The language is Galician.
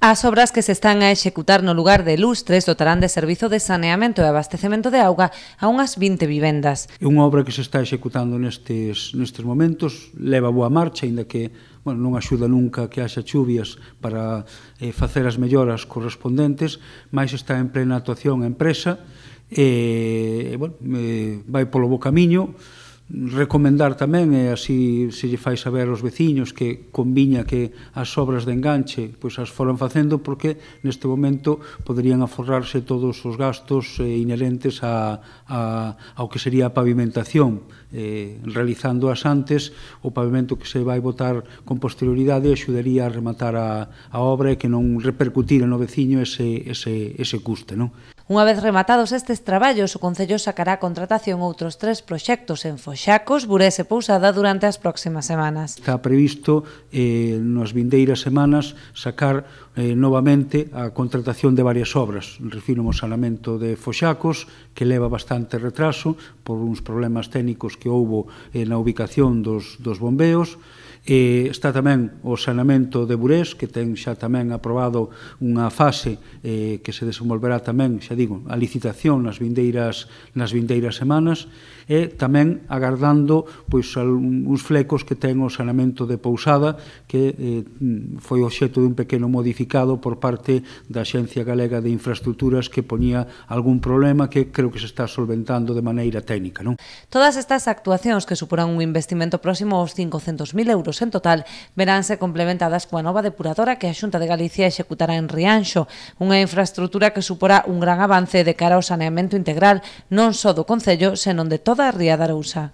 As obras que se están a executar no lugar de Lustres dotarán de servizo de saneamento e abastecemento de auga a unhas 20 vivendas. É unha obra que se está executando nestes, nestes momentos, leva boa marcha, inda que bueno, non axuda nunca que haxa chuvias para eh, facer as melloras correspondentes, máis está en plena actuación a empresa, eh, e, bueno, eh, vai polo bo camiño, recomendar tamén, e así se lle fai saber aos veciños que conviña que as obras de enganche pois as foran facendo porque neste momento poderían aforrarse todos os gastos eh, inherentes a, a, ao que sería a pavimentación eh, as antes o pavimento que se vai votar con posterioridade axudaría a rematar a, a obra e que non repercutir no veciño ese, ese, ese custe. Non? Unha vez rematados estes traballos, o Concello sacará a contratación outros tres proxectos en Foxacos, Burés e Pousada durante as próximas semanas. Está previsto eh, nas vindeiras semanas sacar eh, novamente a contratación de varias obras. Refino ao lamento de Foxacos, que leva bastante retraso por uns problemas técnicos que houbo eh, na ubicación dos, dos bombeos, E está tamén o sanamento de Burés, que ten xa tamén aprobado unha fase eh, que se desenvolverá tamén, xa digo, a licitación nas vindeiras nas vindeiras semanas e tamén agardando pois uns flecos que ten o saneamento de Pousada que eh, foi obxecto dun pequeno modificado por parte da Xencia Galega de Infraestructuras que ponía algún problema que creo que se está solventando de maneira técnica, non? Todas estas actuacións que suporán un investimento próximo aos 500.000 euros en total veránse complementadas coa nova depuradora que a Xunta de Galicia executará en Rianxo, unha infraestructura que suporá un gran avance de cara ao saneamento integral non só do Concello, senón de toda a Ría de Arousa.